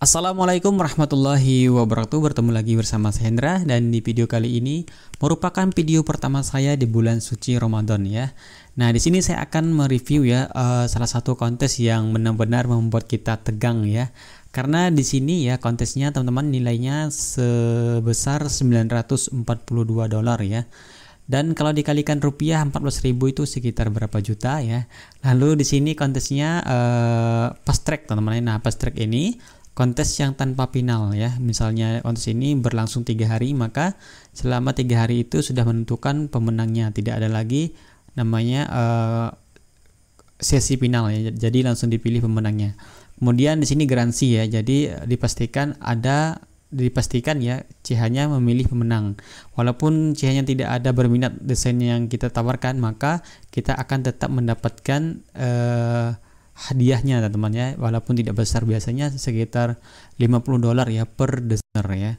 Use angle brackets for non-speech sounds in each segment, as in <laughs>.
Assalamualaikum warahmatullahi wabarakatuh Bertemu lagi bersama saya Hendra Dan di video kali ini merupakan video pertama saya di bulan suci Ramadan ya Nah di sini saya akan mereview ya uh, Salah satu kontes yang benar-benar membuat kita tegang ya Karena di sini ya kontesnya teman-teman nilainya sebesar 942 dolar ya dan kalau dikalikan rupiah 14.000 itu sekitar berapa juta ya. Lalu di sini kontesnya uh, fast track teman-teman. Nah, pas track ini kontes yang tanpa final ya misalnya kontes ini berlangsung tiga hari maka selama tiga hari itu sudah menentukan pemenangnya tidak ada lagi namanya uh, sesi final ya jadi langsung dipilih pemenangnya kemudian di sini garansi ya jadi eh, dipastikan ada dipastikan ya CH-nya memilih pemenang. Walaupun CH-nya tidak ada berminat desain yang kita tawarkan, maka kita akan tetap mendapatkan uh, hadiahnya teman-teman ya walaupun tidak besar biasanya sekitar 50 dolar ya per desainer ya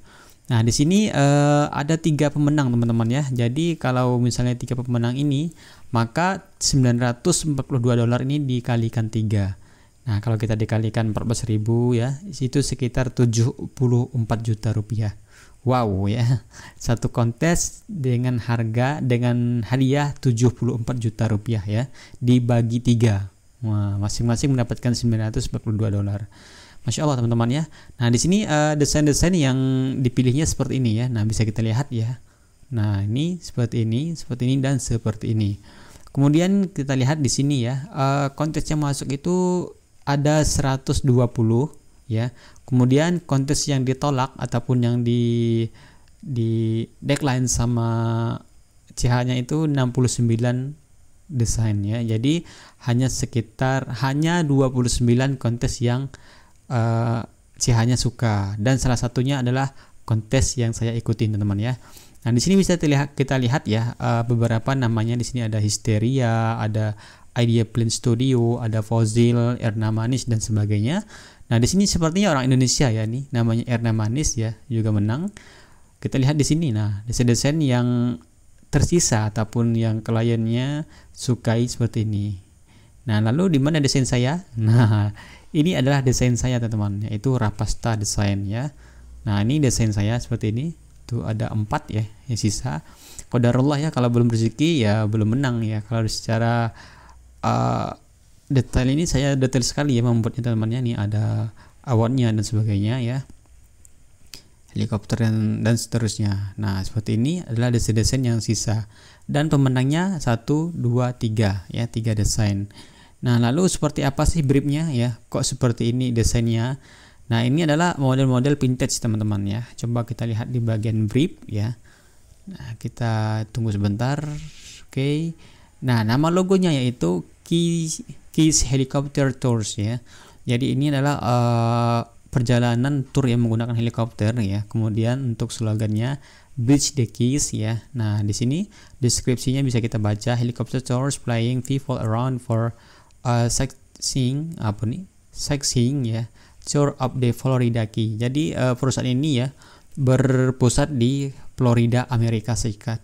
Nah, di sini uh, ada tiga pemenang teman-teman ya. Jadi kalau misalnya tiga pemenang ini, maka 942 dolar ini dikalikan tiga. Nah, kalau kita dikalikan per 14.000 ya, itu sekitar 74 juta rupiah. Wow ya. Satu kontes dengan harga dengan hadiah 74 juta rupiah ya, dibagi tiga masing-masing mendapatkan 942 dolar. Masya Allah teman-teman ya. Nah di sini uh, desain-desain yang dipilihnya seperti ini ya. Nah bisa kita lihat ya. Nah ini seperti ini, seperti ini dan seperti ini. Kemudian kita lihat di sini ya. Uh, kontes yang masuk itu ada 120 ya. Kemudian kontes yang ditolak ataupun yang di di decline sama CH-nya itu 69 desainnya. Jadi hanya sekitar hanya 29 kontes yang uh, hanya suka dan salah satunya adalah kontes yang saya ikuti teman-teman ya. Nah, di sini bisa terlihat, kita lihat ya uh, beberapa namanya di sini ada Histeria, ada Idea Plan Studio, ada Fozil, Erna Manis dan sebagainya. Nah, di sini sepertinya orang Indonesia ya nih, namanya Erna Manis ya, juga menang. Kita lihat di sini nah, desain-desain yang tersisa ataupun yang kliennya sukai seperti ini. Nah, lalu di mana desain saya? <laughs> Nah, ini adalah desain saya teman-teman, yaitu Rapasta desain ya. Nah, ini desain saya seperti ini. Tuh ada empat ya, yang sisa. Kodarullah ya kalau belum rezeki ya belum menang ya. Kalau secara uh, detail ini saya detail sekali ya membuatnya teman-temannya nih ada awannya dan sebagainya ya helikopter dan, dan seterusnya. Nah, seperti ini adalah desain-desain yang sisa dan pemenangnya 1 2 3 ya, 3 desain. Nah, lalu seperti apa sih briefnya ya? Kok seperti ini desainnya? Nah, ini adalah model-model vintage teman-teman ya. Coba kita lihat di bagian brief ya. Nah, kita tunggu sebentar. Oke. Okay. Nah, nama logonya yaitu Keys, Keys Helicopter Tours ya. Jadi ini adalah uh, perjalanan tur yang menggunakan helikopter ya. Kemudian untuk slogannya Bridge the Keys ya. Nah, di sini deskripsinya bisa kita baca helicopter tours flying people around for uh, sightseeing apa nih? Sightseeing ya. Tour of the Florida Key. Jadi uh, perusahaan ini ya berpusat di Florida, Amerika Serikat.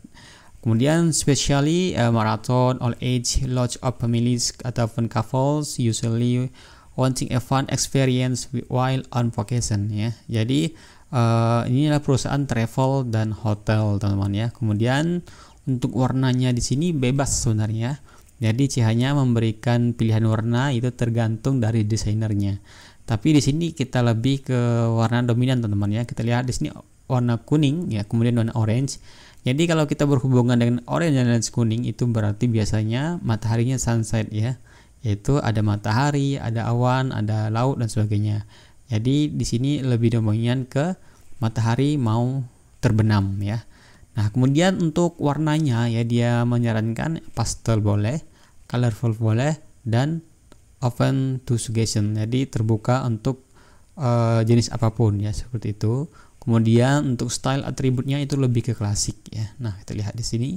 Kemudian specially uh, marathon, all age, lodge of families ataupun couples usually launching a fun experience while on vacation ya. Jadi uh, eh, ini adalah perusahaan travel dan hotel teman-teman ya. Kemudian untuk warnanya di sini bebas sebenarnya. Jadi hanya memberikan pilihan warna itu tergantung dari desainernya. Tapi di sini kita lebih ke warna dominan teman-teman ya. Kita lihat di sini warna kuning ya, kemudian warna orange. Jadi kalau kita berhubungan dengan orange dan kuning itu berarti biasanya mataharinya sunset ya yaitu ada matahari, ada awan, ada laut dan sebagainya. Jadi di sini lebih dominan ke matahari mau terbenam ya. Nah, kemudian untuk warnanya ya dia menyarankan pastel boleh, colorful boleh dan open to suggestion. Jadi terbuka untuk uh, jenis apapun ya seperti itu. Kemudian untuk style atributnya itu lebih ke klasik ya. Nah, kita lihat di sini.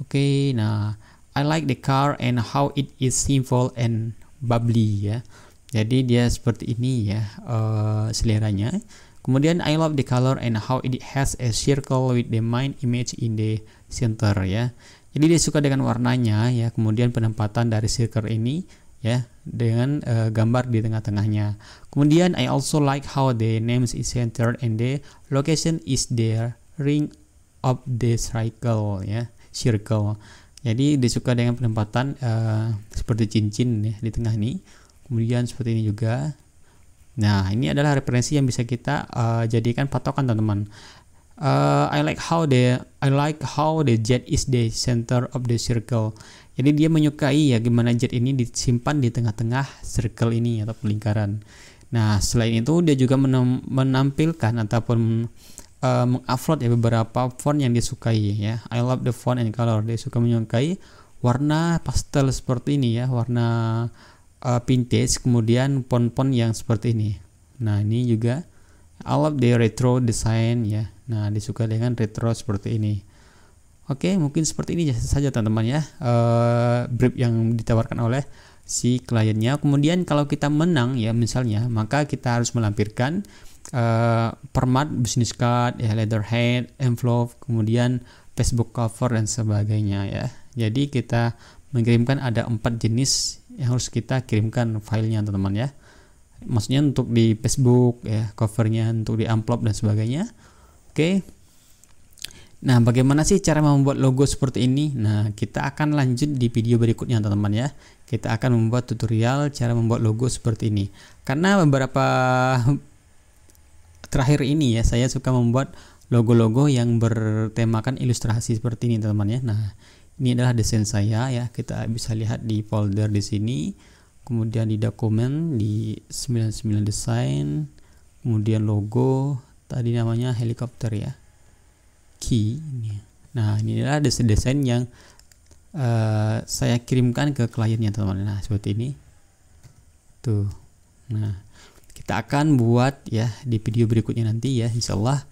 Oke, nah I like the car and how it is simple and bubbly ya. Jadi dia seperti ini ya uh, seleranya. Kemudian I love the color and how it has a circle with the mind image in the center ya. Jadi dia suka dengan warnanya ya. Kemudian penempatan dari circle ini ya dengan uh, gambar di tengah-tengahnya. Kemudian I also like how the names is centered and the location is the ring of the circle ya, circle. Jadi disuka dengan penempatan uh, seperti cincin ya di tengah ini. Kemudian seperti ini juga. Nah, ini adalah referensi yang bisa kita uh, jadikan patokan teman-teman. Uh, I like how the I like how the jet is the center of the circle. Jadi dia menyukai ya gimana jet ini disimpan di tengah-tengah circle ini atau lingkaran. Nah, selain itu dia juga menampilkan ataupun uh, mengupload ya beberapa font yang disukai ya. I love the font and color. Dia suka menyukai warna pastel seperti ini ya, warna uh, vintage, kemudian font-font yang seperti ini. Nah, ini juga I love the retro design ya. Nah, disuka dengan retro seperti ini. Oke, mungkin seperti ini saja teman-teman ya. Uh, brief yang ditawarkan oleh si kliennya. Kemudian kalau kita menang ya misalnya, maka kita harus melampirkan uh, permat business card ya letterhead envelope kemudian Facebook cover dan sebagainya ya jadi kita mengirimkan ada empat jenis yang harus kita kirimkan filenya teman-teman ya maksudnya untuk di Facebook ya covernya untuk di amplop dan sebagainya oke okay. Nah, bagaimana sih cara membuat logo seperti ini? Nah, kita akan lanjut di video berikutnya, teman-teman ya. Kita akan membuat tutorial cara membuat logo seperti ini. Karena beberapa terakhir ini ya saya suka membuat logo-logo yang bertemakan ilustrasi seperti ini teman-teman ya. Nah, ini adalah desain saya ya. Kita bisa lihat di folder di sini, kemudian di dokumen di 99 desain, kemudian logo, tadi namanya helikopter ya. Key ini. Ya. Nah, ini adalah desain-desain yang uh, saya kirimkan ke kliennya teman-teman. Nah, seperti ini. Tuh. Nah, kita akan buat ya di video berikutnya nanti ya insyaallah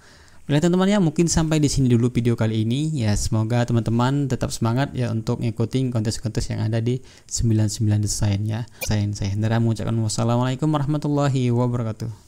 Baiklah teman-teman ya mungkin sampai di sini dulu video kali ini ya semoga teman-teman tetap semangat ya untuk ngikutin kontes-kontes yang ada di 99 desain ya. saya Hendra mengucapkan wassalamualaikum warahmatullahi wabarakatuh.